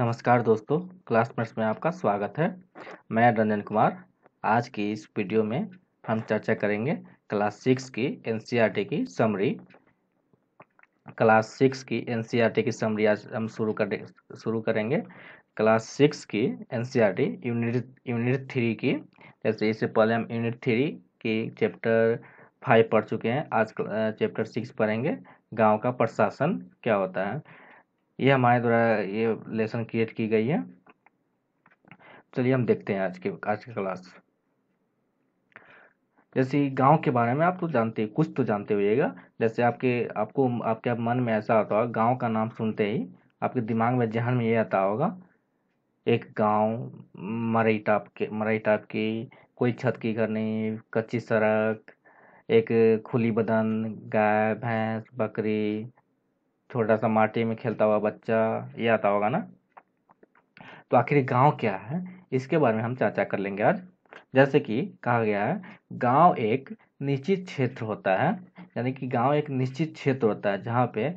नमस्कार दोस्तों class mats में आपका स्वागत है मैं रंजन कुमार आज की इस वीडियो में हम चर्चा करेंगे क्लास सिक्स की एनसीईआरटी की समरी क्लास सिक्स की एनसीईआरटी की समरी आज हम शुरू कर शुरू करेंगे क्लास सिक्स की एनसीईआरटी यूनिट यूनिट थ्री की जैसे इससे पहले हम यूनिट थ्री की चैप्टर फाइव पढ़ चुके हैं आज चैप्टर सिक्स पढ़ेंगे गाँव का प्रशासन क्या होता है ये हमारे द्वारा ये लेसन क्रिएट की गई है चलिए हम देखते हैं आज के आज की क्लास जैसे गांव के बारे में आप तो जानते कुछ तो जानते हुएगा जैसे आपके आपको आपके आप मन में ऐसा आता होगा गांव का नाम सुनते ही आपके दिमाग में जहन में ये आता होगा एक गांव मरई टाप के मरई टाप की कोई छत की घर नहीं कच्ची सड़क एक खुली बदन गाय भैंस बकरी छोटा सा माटी में खेलता हुआ बच्चा ये आता होगा ना तो आखिर गांव क्या है इसके बारे में हम चर्चा कर लेंगे आज जैसे कि कहा गया है गांव एक निश्चित क्षेत्र होता है यानी कि गांव एक निश्चित क्षेत्र होता है जहाँ पे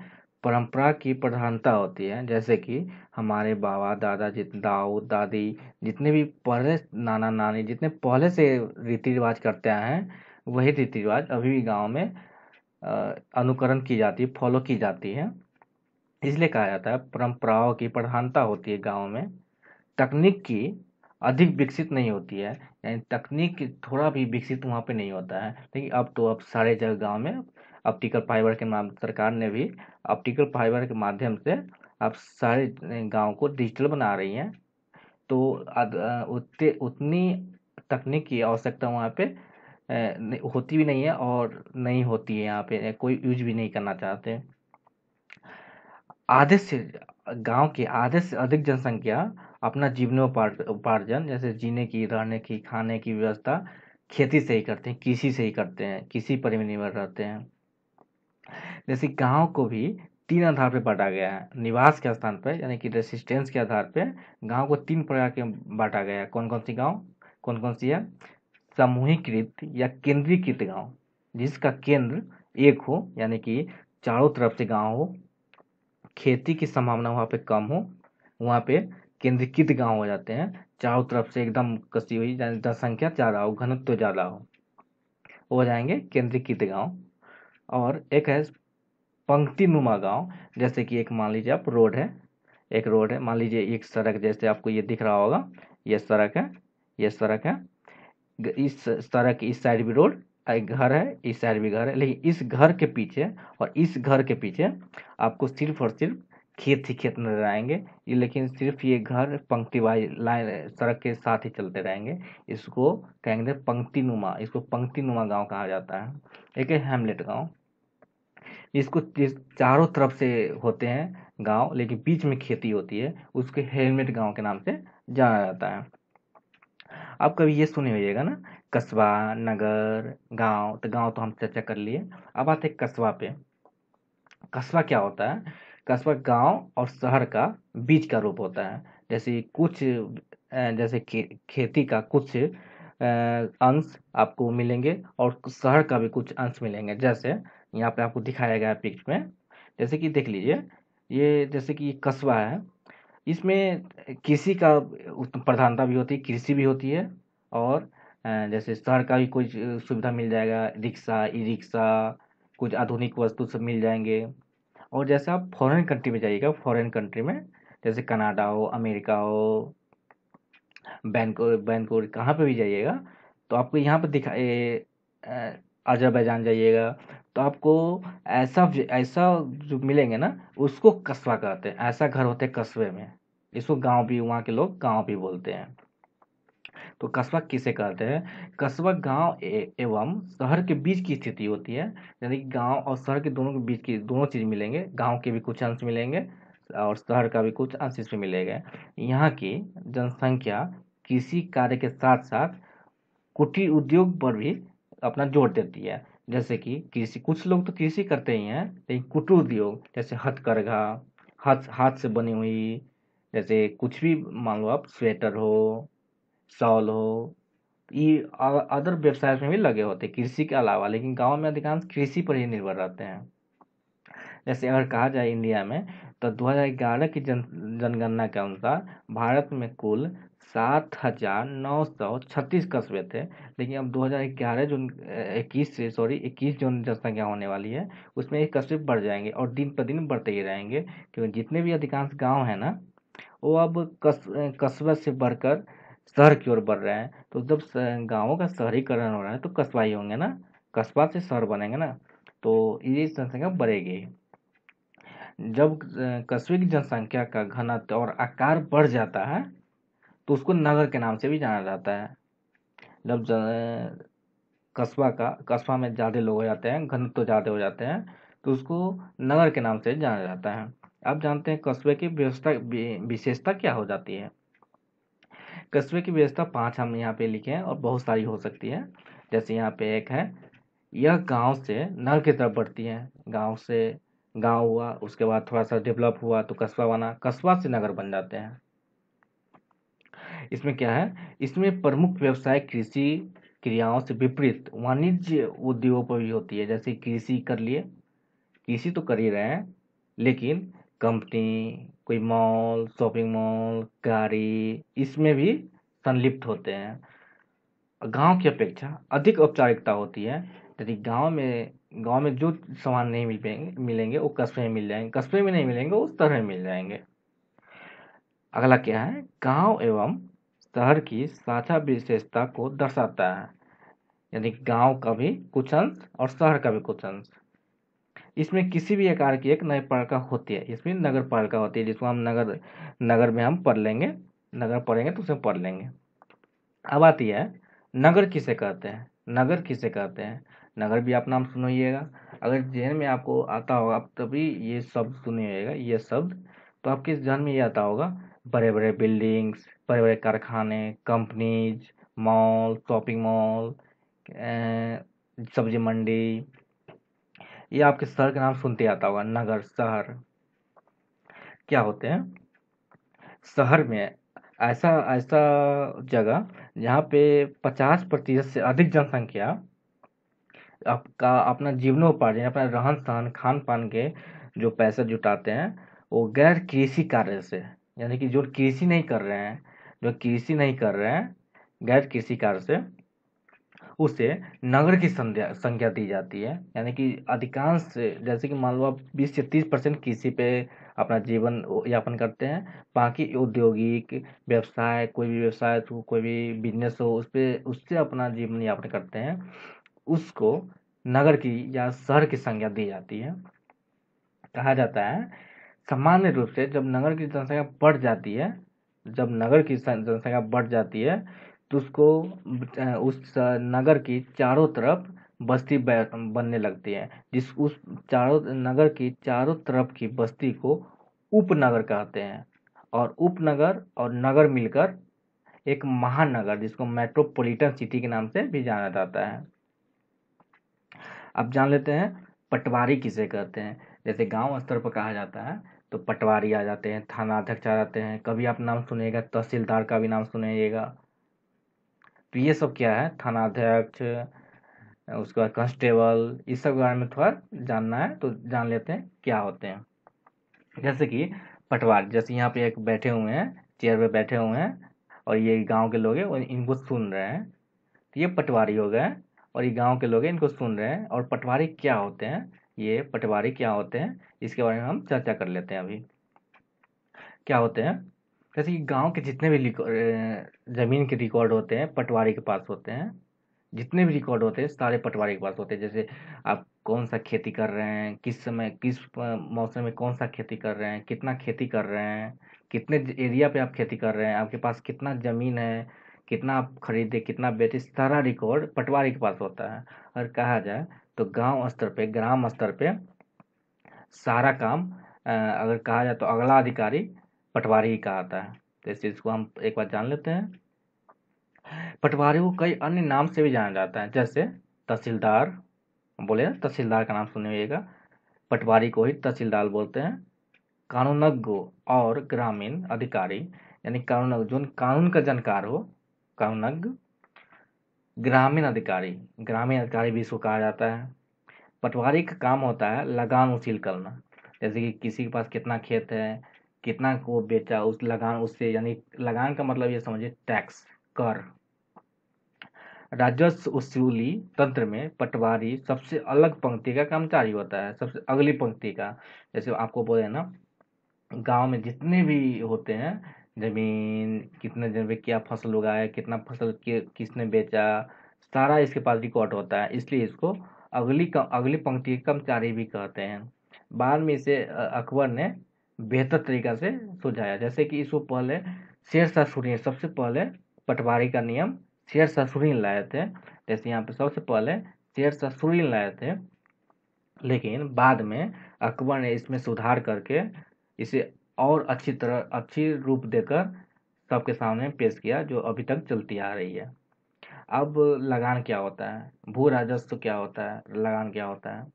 परंपरा की प्रधानता होती है जैसे कि हमारे बाबा दादा जित दाऊ दादी जितने भी पहले नाना नानी जितने पहले से रीति रिवाज करते आए हैं वही रीति रिवाज अभी भी गाँव में अनुकरण की जाती है फॉलो की जाती है इसलिए कहा जाता है परंपराओं की प्रधानता होती है गाँव में तकनीक की अधिक विकसित नहीं होती है यानी तकनीक थोड़ा भी विकसित वहाँ पे नहीं होता है लेकिन अब तो अब सारे जगह गाँव में ऑप्टिकल फाइबर के नाम सरकार ने भी ऑप्टिकल फाइबर के माध्यम से अब सारे गाँव को डिजिटल बना रही हैं तो उतने उतनी तकनीक की आवश्यकता वहाँ पे होती भी नहीं है और नहीं होती है यहाँ पे कोई यूज भी नहीं करना चाहते आधे से गांव के आधे से अधिक जनसंख्या अपना जीवनोपार्जन जैसे जीने की रहने की खाने की व्यवस्था खेती से ही करते हैं कृषि से ही करते हैं कृषि पर ही निर्भर रहते हैं जैसे गांव को भी तीन आधार पर बांटा गया है निवास के स्थान पर यानी कि रेसिस्टेंस के आधार पर गांव को तीन प्रकार के बांटा गया है कौन कौन सी गांव कौन कौन सी है सामूहिकृत या केंद्रीकृत गांव जिसका केंद्र एक हो यानी कि चारों तरफ से गांव हो खेती की संभावना वहाँ पे कम हो वहाँ पे केंद्रीकृत गांव हो जाते हैं चारों तरफ से एकदम कसी हुई जनसंख्या ज़्यादा हो घनत्व तो ज़्यादा हो हो जाएंगे केंद्रीकृत गांव और एक है पंक्ति नुमा गाँव जैसे कि एक मान लीजिए आप रोड है एक रोड है मान लीजिए एक सड़क जैसे आपको ये दिख रहा होगा ये सड़क है ये सड़क है इस सड़क इस साइड भी रोड एक घर है इस साइड भी घर है लेकिन इस घर के पीछे और इस घर के पीछे आपको सिर्फ और सिर्फ खेत ही खेत नजर आएंगे ये लेकिन सिर्फ ये घर पंक्ति वाइज लाइन सड़क के साथ ही चलते रहेंगे इसको कहेंगे पंक्ति नुमा इसको पंक्ति नुमा गाँव कहा जाता है एक है हेमलेट गाँव इसको चारों तरफ से होते हैं गांव लेकिन बीच में खेती होती है उसके हेलमेट गांव के नाम से जाना जाता है आप कभी ये सुने होइएगा ना कस्बा नगर गांव तो गांव तो हम चर्चा कर लिए अब आते हैं कस्बा पे कस्बा क्या होता है कस्बा गांव और शहर का बीच का रूप होता है जैसे कुछ जैसे खे, खेती का कुछ अंश आपको मिलेंगे और शहर का भी कुछ अंश मिलेंगे जैसे यहाँ पे आपको दिखाया गया पिक्चर में जैसे कि देख लीजिए ये जैसे कि कस्बा है इसमें कृषि का प्रधानता भी होती है कृषि भी होती है और जैसे शहर का भी कुछ सुविधा मिल जाएगा रिक्शा ई रिक्शा कुछ आधुनिक वस्तु सब मिल जाएंगे और जैसे आप फॉरेन कंट्री में जाइएगा फॉरेन कंट्री में जैसे कनाडा हो अमेरिका हो बैंको बैंकोर कहाँ पे भी जाइएगा तो आपको यहाँ पर दिखा अजरबैजान जाइएगा तो आपको ऐसा ऐसा जो मिलेंगे ना उसको कस्बा कहते हैं ऐसा घर होते हैं कस्बे में इसको गांव भी वहाँ के लोग गांव भी बोलते हैं तो कस्बा किसे कहते हैं कस्बा गांव एवं शहर के बीच की स्थिति होती है यानी कि गाँव और शहर के दोनों के बीच की दोनों चीज़ मिलेंगे गाँव के भी कुछ अंश मिलेंगे और शहर का भी कुछ अंश इसमें मिलेगा यहाँ की जनसंख्या कृषि कार्य के साथ साथ कुटीर उद्योग पर भी अपना जोर देती है जैसे कि कृषि कुछ लोग तो कृषि करते ही हैं लेकिन कुटीर उद्योग जैसे हथकरघा हाथ हाथ से बनी हुई जैसे कुछ भी मान लो आप स्वेटर हो शॉल हो ये अदर व्यवसाय में भी लगे होते हैं कृषि के अलावा लेकिन गांव में अधिकांश कृषि पर ही निर्भर रहते हैं जैसे अगर कहा जाए इंडिया में तो 2011 की जन जनगणना के अनुसार भारत में कुल सात हज़ार नौ सौ छत्तीस कस्बे थे लेकिन अब 2011 जून इक्कीस से सॉरी इक्कीस जून जनसंख्या होने वाली है उसमें ये कस्बे बढ़ जाएंगे और दिन पर दिन बढ़ते ही रहेंगे क्योंकि जितने भी अधिकांश गांव हैं ना वो अब कस्बे से बढ़कर शहर की ओर बढ़ रहे हैं तो जब गाँवों का शहरीकरण हो रहा है तो कस्बा ही होंगे ना कस्बा से शहर बनेंगे ना तो ये जनसंख्या बढ़ेगी जब कस्बे की जनसंख्या का घनत्व और आकार बढ़ जाता है तो उसको नगर के नाम से भी जाना जाता है जब कस्बा का कस्बा में ज़्यादा लोग हो जाते हैं घनत्व ज़्यादा हो जाते हैं तो उसको नगर के नाम से जाना जाता है आप जानते हैं कस्बे की व्यवस्था विशेषता क्या हो जाती है कस्बे की व्यवस्था पांच हम यहाँ पे लिखे हैं और बहुत सारी हो सकती है जैसे यहाँ पे एक है यह गांव से नगर की तरफ बढ़ती है गांव से गांव हुआ उसके बाद थोड़ा सा डेवलप हुआ तो कस्बा बना कस्बा से नगर बन जाते हैं इसमें क्या है इसमें प्रमुख व्यवसाय कृषि क्रियाओं से विपरीत वाणिज्य उद्योगों पर भी होती है जैसे कृषि कर लिए कृषि तो कर ही रहे हैं लेकिन कंपनी कोई मॉल शॉपिंग मॉल गाड़ी इसमें भी संलिप्त होते हैं गांव की अपेक्षा अधिक औपचारिकता होती है यदि गांव में गांव में जो सामान नहीं मिल पाएंगे मिलेंगे वो कस्बे में मिल जाएंगे कस्बे में नहीं मिलेंगे वो शहर में मिल जाएंगे अगला क्या है गांव एवं शहर की साझा विशेषता को दर्शाता है यानी गांव का भी कुछ अंश और शहर का भी कुछ अंश इसमें किसी भी आकार की एक पालिका होती है इसमें नगर पालिका होती है जिसको हम नगर नगर में हम पढ़ लेंगे नगर पढ़ेंगे तो उसमें पढ़ लेंगे अब आती है नगर किसे कहते हैं नगर किसे कहते हैं नगर भी आप नाम सुनिएगा अगर जहन में आपको आता होगा आप तभी ये शब्द सुनिएगा ये शब्द तो आपके जहन में ये आता होगा बड़े बड़े बिल्डिंग्स बड़े बड़े कारखाने कंपनीज मॉल शॉपिंग मॉल सब्जी मंडी ये आपके शहर का नाम सुनते आता होगा नगर शहर क्या होते हैं शहर में ऐसा ऐसा जगह जहाँ पे पचास प्रतिशत से अधिक जनसंख्या आपका अपना जीवनोपार्जन अपना रहन सहन खान पान के जो पैसा जुटाते हैं वो गैर कृषि कार्य से यानी कि जो कृषि नहीं कर रहे हैं जो कृषि नहीं कर रहे हैं गैर कृषि कार्य से उसे नगर की संख्या संख्या दी जाती है यानी कि अधिकांश जैसे कि मान लो आप बीस से तीस परसेंट कृषि पे अपना जीवन यापन करते हैं बाकी औद्योगिक व्यवसाय कोई भी व्यवसाय कोई भी बिजनेस हो उस पर उससे अपना जीवन यापन करते हैं उसको नगर की या शहर की संज्ञा दी जाती है कहा जाता है सामान्य रूप से जब नगर की जनसंख्या बढ़ जाती है जब नगर की जनसंख्या बढ़ जाती है तो उसको उस नगर की चारों तरफ बस्ती बनने लगती है जिस उस चारों नगर की चारों तरफ की बस्ती को उपनगर कहते हैं और उपनगर और नगर मिलकर एक महानगर जिसको मेट्रोपॉलिटन सिटी के नाम से भी जाना जाता है अब जान लेते हैं पटवारी किसे कहते हैं जैसे गाँव स्तर पर कहा जाता है तो पटवारी आ जाते हैं थाना अध्यक्ष आ जाते हैं कभी आप नाम सुनिएगा तहसीलदार का भी नाम सुनिएगा तो ये सब क्या है थाना अध्यक्ष उसके बाद कांस्टेबल इस सब के बारे में थोड़ा जानना है तो जान लेते हैं क्या होते हैं जैसे कि पटवारी जैसे यहाँ पे एक बैठे हुए हैं चेयर पे बैठे हुए हैं और ये गांव के लोग हैं इनको सुन रहे हैं तो ये पटवारी हो गए और ये गांव के लोग इनको सुन रहे हैं और पटवारी क्या होते हैं ये पटवारी क्या होते हैं इसके बारे में हम चर्चा कर लेते हैं अभी क्या होते हैं जैसे कि गांव के जितने भी ज़मीन के रिकॉर्ड होते हैं पटवारी के पास होते हैं जितने भी रिकॉर्ड होते हैं सारे पटवारी के पास होते हैं जैसे आप कौन सा खेती कर रहे हैं किस समय किस मौसम में कौन सा खेती कर रहे हैं कितना खेती कर रहे हैं कितने एरिया पे आप खेती कर रहे हैं आपके पास कितना ज़मीन है कितना आप खरीदे कितना बेचे सारा रिकॉर्ड पटवारी के पास होता है और कहा जाए तो गांव स्तर पे ग्राम स्तर पे सारा काम अगर कहा जाए तो अगला अधिकारी पटवारी ही कहाता है तो इस चीज़ को हम एक बार जान लेते हैं पटवारी को कई अन्य नाम से भी जाना जाता है जैसे तहसीलदार बोले तहसीलदार का नाम सुनिएगा होगा पटवारी को ही तहसीलदार बोलते हैं कानूनज्ञ और ग्रामीण अधिकारी यानी कानून जो कानून का जानकार हो कवनग ग्रामीण अधिकारी ग्रामीण अधिकारी भी इसको कहा जाता है पटवारी का काम होता है लगान वसील करना जैसे कि किसी के पास कितना खेत है कितना को बेचा उस लगान उससे यानी लगान का मतलब ये समझिए टैक्स कर राजस्व वसूली तंत्र में पटवारी सबसे अलग पंक्ति का कर्मचारी होता है सबसे अगली पंक्ति का जैसे आपको बोले ना गांव में जितने भी होते हैं ज़मीन कितने जमीन पर क्या फसल उगाया कितना फसल कि, किसने बेचा सारा इसके पास रिकॉर्ड होता है इसलिए इसको अगली कम अगली पंक्ति कर्मचारी भी कहते हैं बाद में इसे अकबर ने बेहतर तरीका से सुझाया जैसे कि इसको पहले शेर शाह सबसे पहले पटवारी का नियम शेर शाह लाए थे जैसे यहाँ पे सबसे पहले शेर शाह लाए थे लेकिन बाद में अकबर ने इसमें सुधार करके इसे और अच्छी तरह अच्छी रूप देकर सबके सामने पेश किया जो अभी तक चलती आ रही है अब लगान क्या होता है भू राजस्व क्या होता है लगान क्या होता है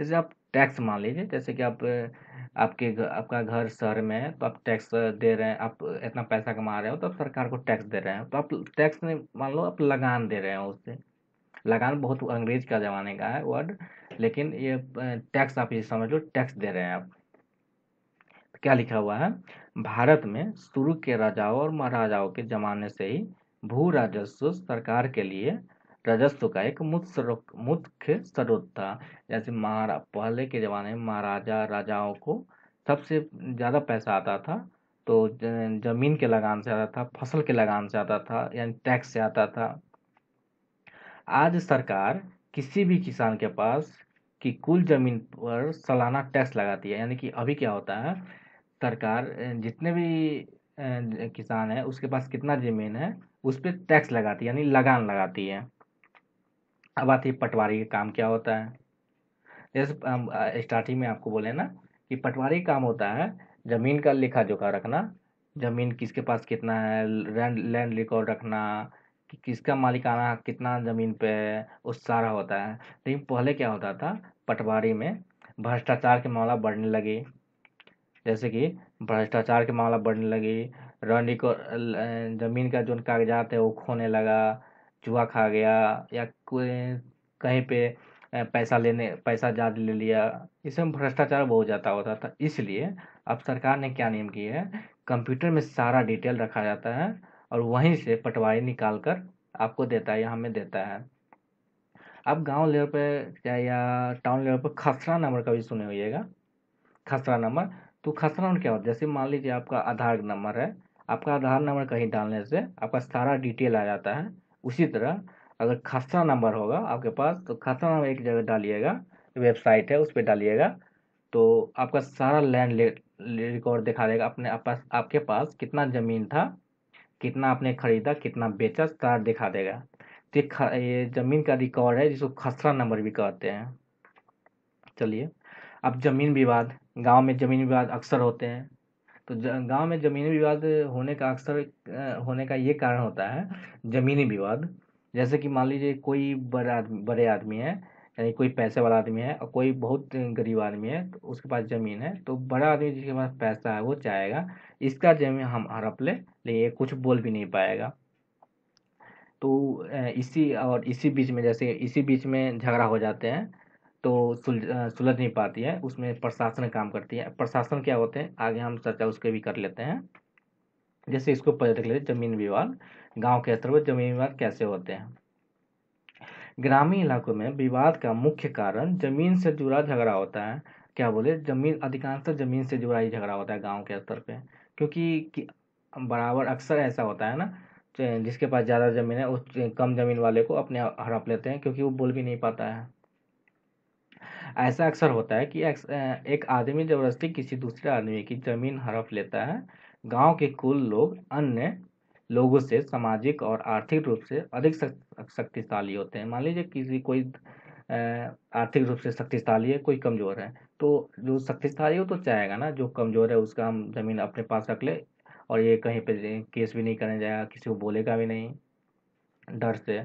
जैसे आप टैक्स मान लीजिए जैसे कि आप आपके आपका घर शहर में है तो आप टैक्स दे रहे हैं आप इतना पैसा कमा रहे हो तो आप सरकार को टैक्स दे रहे हैं तो आप टैक्स में मान लो आप लगान दे रहे हो उससे लगान बहुत अंग्रेज का ज़माने का है वर्ड लेकिन ये टैक्स आप ये समझ लो टैक्स दे रहे हैं आप क्या लिखा हुआ है भारत में शुरू के राजाओं और महाराजाओं के जमाने से ही भू राजस्व सरकार के लिए राजस्व का एक मुख्य स्रोत था जैसे महारा पहले के ज़माने में महाराजा राजाओं को सबसे ज़्यादा पैसा आता था तो ज़मीन के लगान से आता था फसल के लगान से आता था यानी टैक्स से आता था आज सरकार किसी भी किसान के पास की कुल ज़मीन पर सालाना टैक्स लगाती है यानी कि अभी क्या होता है सरकार जितने भी किसान है उसके पास कितना ज़मीन है उस पर टैक्स लगाती है यानी लगान लगाती है अब आती है पटवारी का काम क्या होता है जैसे स्टार्टिंग में आपको बोले ना कि पटवारी काम होता है ज़मीन का लिखा जोखा रखना ज़मीन किसके पास कितना है लैंड लैंड रिकॉर्ड रखना कि किसका मालिकाना कितना ज़मीन पे है उस सारा होता है लेकिन पहले क्या होता था पटवारी में भ्रष्टाचार के मामला बढ़ने लगे जैसे कि भ्रष्टाचार के मामला बढ़ने लगी रणी को ज़मीन का जो कागजात है वो खोने लगा जुआ खा गया या कोई कहीं पे पैसा लेने पैसा ज़्यादा ले लिया इसमें भ्रष्टाचार बहुत ज़्यादा होता था इसलिए अब सरकार ने क्या नियम किया है कंप्यूटर में सारा डिटेल रखा जाता है और वहीं से पटवारी निकाल कर आपको देता है या हमें देता है अब गांव लेवल पे या टाउन लेवल पे खसरा नंबर कभी सुने होइएगा खसरा नंबर तो खसरा में क्या होता है जैसे मान लीजिए आपका आधार नंबर है आपका आधार नंबर कहीं डालने से आपका सारा डिटेल आ जाता है उसी तरह अगर खसरा नंबर होगा आपके पास तो खसरा नंबर एक जगह डालिएगा वेबसाइट है उस पर डालिएगा तो आपका सारा लैंड रिकॉर्ड दिखा देगा अपने आप पास आपके पास कितना ज़मीन था कितना आपने ख़रीदा कितना बेचा सारा दिखा देगा तो ये ज़मीन का रिकॉर्ड है जिसको खसरा नंबर भी कहते हैं चलिए अब ज़मीन विवाद गांव में ज़मीन विवाद अक्सर होते हैं तो गांव में ज़मीनी विवाद होने का अक्सर होने का ये कारण होता है ज़मीनी विवाद जैसे कि मान लीजिए कोई बड़ा आदमी बड़े आदमी है यानी कोई पैसे वाला आदमी है और कोई बहुत गरीब आदमी है तो उसके पास ज़मीन है तो बड़ा आदमी जिसके पास पैसा है वो चाहेगा इसका ज़मीन हम हड़प ले लेकिन कुछ बोल भी नहीं पाएगा तो इसी और इसी बीच में जैसे इसी बीच में झगड़ा हो जाते हैं तो सुल सुलझ नहीं पाती है उसमें प्रशासन काम करती है प्रशासन क्या होते हैं आगे हम चर्चा उसके भी कर लेते हैं जैसे इसको पहले देख लेते जमीन विवाद गांव के स्तर पर जमीन विवाद कैसे होते हैं ग्रामीण इलाकों में विवाद का मुख्य कारण जमीन से जुड़ा झगड़ा होता है क्या बोले जमीन अधिकांश जमीन से जुड़ा ही झगड़ा होता है गाँव के स्तर पर क्योंकि बराबर अक्सर ऐसा होता है ना जिसके पास ज़्यादा ज़मीन है उस कम ज़मीन वाले को अपने हड़प लेते हैं क्योंकि वो बोल भी नहीं पाता है ऐसा अक्सर होता है कि एक आदमी जबरदस्ती किसी दूसरे आदमी की जमीन हड़प लेता है गांव के कुल लोग अन्य लोगों से सामाजिक और आर्थिक रूप से अधिक शक्तिशाली होते हैं मान लीजिए किसी कोई आर्थिक रूप से शक्तिशाली है कोई कमज़ोर है तो जो शक्तिशाली हो तो चाहेगा ना जो कमज़ोर है उसका हम ज़मीन अपने पास रख ले और ये कहीं पे केस भी नहीं करने जाएगा किसी को बोलेगा भी नहीं डर से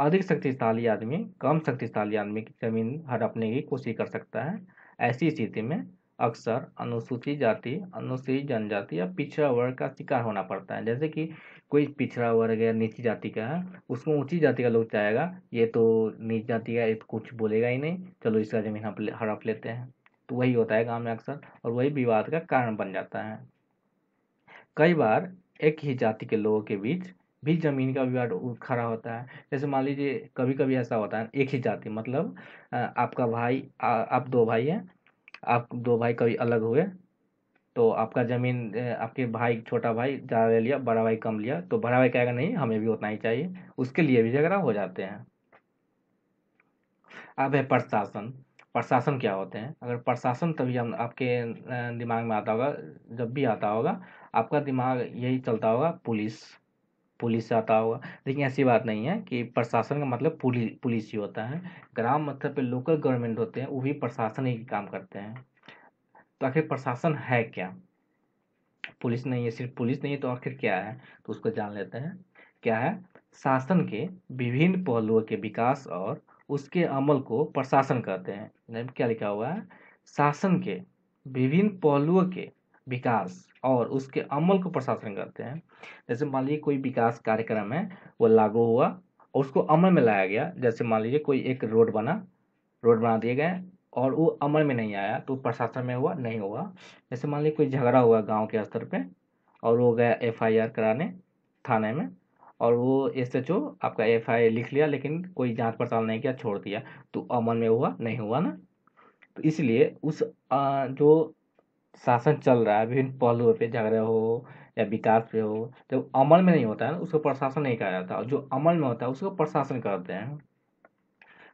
अधिक शक्तिशाली आदमी कम शक्तिशाली आदमी की जमीन हड़पने की कोशिश कर सकता है ऐसी स्थिति में अक्सर अनुसूचित जाति अनुसूचित जनजाति या पिछड़ा वर्ग का शिकार होना पड़ता है जैसे कि कोई पिछड़ा वर्ग या नीची जाति का है उसको ऊंची जाति का लोग चाहेगा ये तो नीच जाति का ये तो कुछ बोलेगा ही नहीं चलो इसका ज़मीन हम हड़प लेते हैं तो वही होता है गाँव में अक्सर और वही विवाद का कारण बन जाता है कई बार एक ही जाति के लोगों के बीच भी ज़मीन का विवाद खड़ा होता है जैसे मान लीजिए कभी कभी ऐसा होता है एक ही जाति मतलब आपका भाई आ, आप दो भाई हैं आप दो भाई कभी अलग हुए तो आपका ज़मीन आपके भाई छोटा भाई ज़्यादा ले लिया बड़ा भाई कम लिया तो बड़ा भाई कहेगा नहीं हमें भी उतना ही चाहिए उसके लिए भी झगड़ा हो जाते हैं अब है प्रशासन प्रशासन क्या होते हैं अगर प्रशासन तभी हम आपके दिमाग में आता होगा जब भी आता होगा आपका दिमाग यही चलता होगा पुलिस पुलिस आता होगा लेकिन ऐसी बात नहीं है कि प्रशासन का मतलब पुलिस पुलिस ही होता है ग्राम मतलब पे लोकल गवर्नमेंट होते हैं वो भी प्रशासन ही काम करते हैं तो आखिर प्रशासन है क्या पुलिस नहीं है सिर्फ पुलिस नहीं है तो आखिर क्या है तो उसको जान लेते हैं क्या है शासन के विभिन्न पहलुओं के विकास और उसके अमल को प्रशासन कहते हैं क्या लिखा हुआ है शासन के विभिन्न पहलुओं के विकास और उसके अमल को प्रशासन करते हैं जैसे मान लीजिए कोई विकास कार्यक्रम है वो लागू हुआ और उसको अमल में लाया गया जैसे मान लीजिए कोई एक रोड बना रोड बना दिए गए और वो अमल में नहीं आया तो प्रशासन में हुआ नहीं हुआ जैसे मान लीजिए कोई झगड़ा हुआ गाँव के स्तर पर और वो गया एफ कराने थाने में और वो एस एच ओ आपका एफ आई लिख लिया लेकिन कोई जांच पड़ताल नहीं किया छोड़ दिया तो अमल में हुआ नहीं हुआ ना तो इसलिए उस जो शासन चल रहा है विभिन्न पहलुओं पे झगड़े हो या विकास पे हो जब अमल में नहीं होता है ना उसको प्रशासन नहीं कहा जाता और जो अमल में होता है उसको प्रशासन करते हैं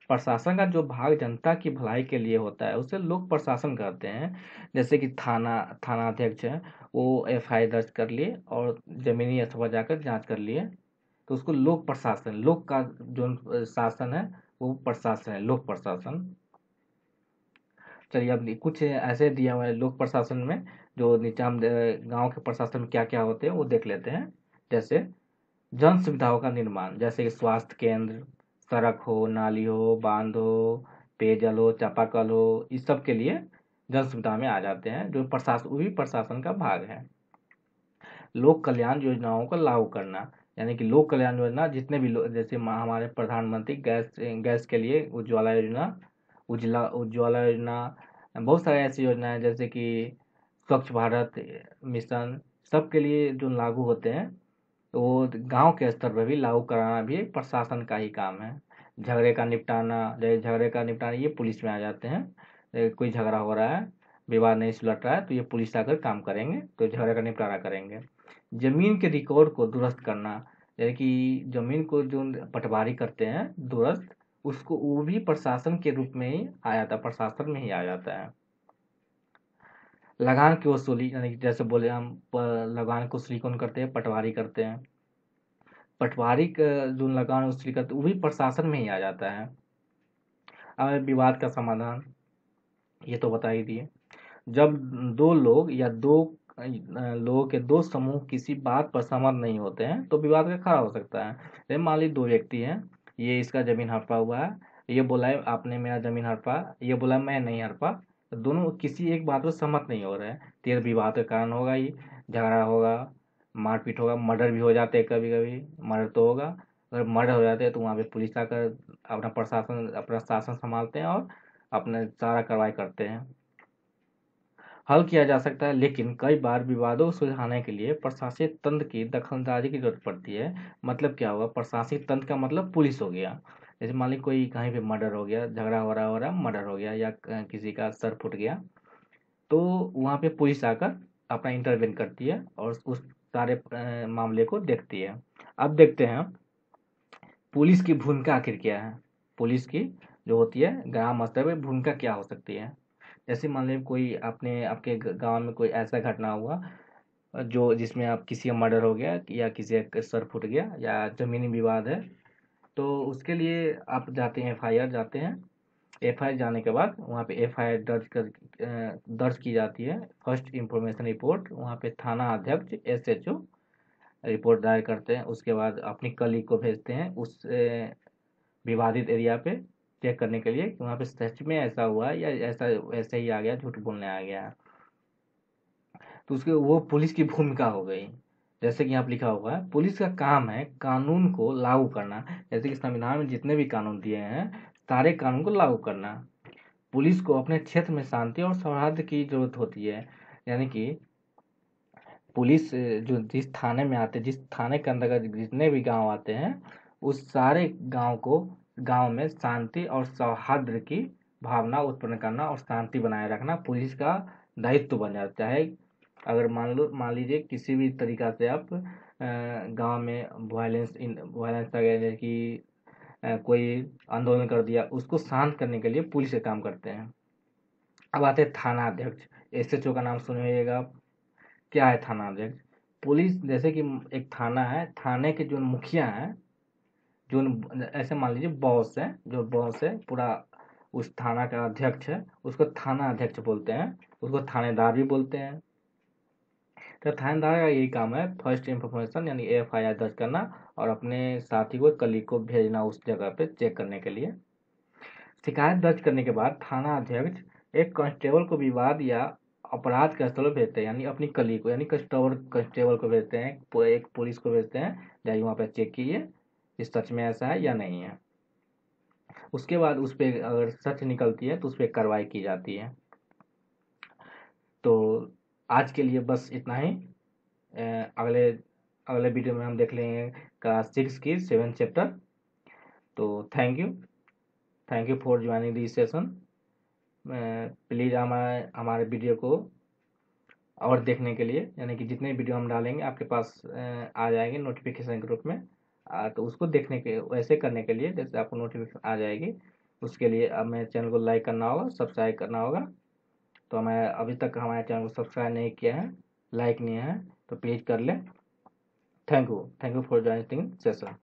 प्रशासन का जो भाग जनता की भलाई के लिए होता है उसे लोग प्रशासन करते हैं जैसे कि थाना थाना अध्यक्ष है वो एफ आई दर्ज कर लिए और जमीनी अथवा जाकर जांच कर लिए तो उसको लोक प्रशासन लोक का जो शासन है वो प्रशासन है लोक प्रशासन चलिए अब कुछ ऐसे दिया हुआ है लोक प्रशासन में जो नीचे हम गांव के प्रशासन में क्या क्या होते हैं वो देख लेते हैं जैसे जन सुविधाओं का निर्माण जैसे कि स्वास्थ्य केंद्र सड़क हो नाली हो बांध हो पेयजल हो चापाकल हो इस सब के लिए जन सुविधा में आ जाते हैं जो प्रशासन वो भी प्रशासन का भाग है लोक कल्याण योजनाओं का लागू करना यानी कि लोक कल्याण योजना जितने भी लोग जैसे हमारे प्रधानमंत्री गैस गैस के लिए उज्ज्वला योजना उज्ज्वला उज्ज्वला योजना बहुत सारे ऐसी योजनाएं जैसे कि स्वच्छ भारत मिशन सबके लिए जो लागू होते हैं तो वो गांव के स्तर पर भी लागू कराना भी प्रशासन का ही काम है झगड़े का निपटाना जैसे झगड़े का निपटाना ये पुलिस में आ जाते हैं कोई झगड़ा हो रहा है विवाद नहीं सुलट रहा है तो ये पुलिस आकर काम करेंगे तो झगड़े का निपटारा करेंगे ज़मीन के रिकॉर्ड को दुरुस्त करना यानी कि ज़मीन को जो पटवारी करते हैं दुरुस्त उसको वो भी प्रशासन के रूप में ही आ जाता है प्रशासन में ही आ जाता है लगान की वसूली यानी कि जैसे बोले हम लगान की वसूली कौन करते हैं पटवारी करते हैं पटवारी का जो लगान वसूली करते वो भी प्रशासन में ही आ जाता है अब विवाद का समाधान ये तो बता ही दिए जब दो लोग या दो लोगों के दो समूह किसी बात पर सहमत नहीं होते हैं तो विवाद का खड़ा हो सकता है मान ली दो व्यक्ति हैं ये इसका जमीन हड़पा हुआ है ये बोला है आपने मेरा जमीन हड़पा ये बोला मैं नहीं हड़पा तो दोनों किसी एक बात पर सहमत नहीं हो रहे हैं तेज विवाद का कारण होगा ही झगड़ा होगा मारपीट होगा मर्डर भी हो जाते हैं कभी कभी मर्डर तो होगा अगर मर्डर हो जाते हैं तो वहाँ पे पुलिस आकर अपना प्रशासन अपना शासन संभालते हैं और अपने सारा कार्रवाई करते हैं हल किया जा सकता है लेकिन कई बार विवादों को सुलझाने के लिए प्रशासनिक तंत्र की दखलंदाजी की जरूरत पड़ती है मतलब क्या हुआ प्रशासनिक तंत्र का मतलब पुलिस हो गया जैसे मान ली कोई कहीं पे मर्डर हो गया झगड़ा हो रहा हो रहा मर्डर हो गया या किसी का सर फूट गया तो वहाँ पे पुलिस आकर अपना इंटरवेन करती है और उस सारे मामले को देखती है अब देखते हैं पुलिस की भूमिका आखिर क्या है पुलिस की जो होती है ग्राम स्तर पर भूमिका क्या हो सकती है जैसे मान लीजिए कोई अपने आपके गांव में कोई ऐसा घटना हुआ जो जिसमें आप किसी का मर्डर हो गया या किसी का सर फूट गया या ज़मीनी विवाद है तो उसके लिए आप जाते हैं एफ जाते हैं एफ जाने के बाद वहाँ पे एफआईआर दर्ज कर दर्ज की जाती है फर्स्ट इंफॉर्मेशन रिपोर्ट वहाँ पे थाना अध्यक्ष एसएचओ रिपोर्ट दायर करते हैं उसके बाद अपनी कलीग को भेजते हैं उस विवादित एरिया पे चेक करने के लिए कि वहाँ पे सच में ऐसा हुआ है या ऐसा ऐसे ही आ गया झूठ बोलने आ गया तो उसके वो पुलिस की भूमिका हो गई जैसे कि यहाँ लिखा हुआ है पुलिस का काम है कानून को लागू करना जैसे कि संविधान में जितने भी कानून दिए हैं सारे कानून को लागू करना पुलिस को अपने क्षेत्र में शांति और सौहार्द की जरूरत होती है यानी कि पुलिस जो जिस थाने में आते जिस थाने के अंतर्गत जितने भी गांव आते हैं उस सारे गांव को गांव में शांति और सौहार्द की भावना उत्पन्न करना और शांति बनाए रखना पुलिस का दायित्व बन जाता है अगर मान लो मान लीजिए किसी भी तरीक़ा से आप गाँव में वायलेंस इन वायलेंस वगैरह की कोई आंदोलन कर दिया उसको शांत करने के लिए पुलिस का काम करते हैं अब आते हैं थाना अध्यक्ष एस एच ओ का नाम सुने होगा क्या है थाना अध्यक्ष पुलिस जैसे कि एक थाना है थाने के जो मुखिया हैं जो ऐसे मान लीजिए बॉस है जो बॉस है पूरा उस थाना का अध्यक्ष है उसको थाना अध्यक्ष बोलते हैं उसको थानेदार भी बोलते हैं तो थाने का यही काम है फर्स्ट इन्फॉर्मेशन यानी एफ आई आर दर्ज करना और अपने साथी को कली को भेजना उस जगह पे चेक करने के लिए शिकायत दर्ज करने के बाद थाना अध्यक्ष एक कांस्टेबल को विवाद या अपराध के स्थल पर भेजते हैं यानी अपनी कली को यानी कस्टमर कांस्टेबल को भेजते हैं एक पुलिस को भेजते हैं जाइए वहाँ पर चेक कीजिए कि सच में ऐसा है या नहीं है उसके बाद उस पर अगर सच निकलती है तो उस पर कार्रवाई की जाती है तो आज के लिए बस इतना ही अगले अगले वीडियो में हम देख लेंगे क्लास सिक्स की सेवन चैप्टर तो thank you thank you for joining this session please हमारे हमारे वीडियो को और देखने के लिए यानी कि जितने वीडियो हम डालेंगे आपके पास आ जाएंगे नोटिफिकेशन के रूप में आ, तो उसको देखने के वैसे करने के लिए जैसे आपको नोटिफिकेशन आ जाएगी उसके लिए अब मैं चैनल को लाइक करना होगा सब्सक्राइब करना होगा तो हमारे अभी तक हमारे चैनल को सब्सक्राइब नहीं किया है लाइक नहीं है तो प्लीज़ कर लें thank you thank you for joining session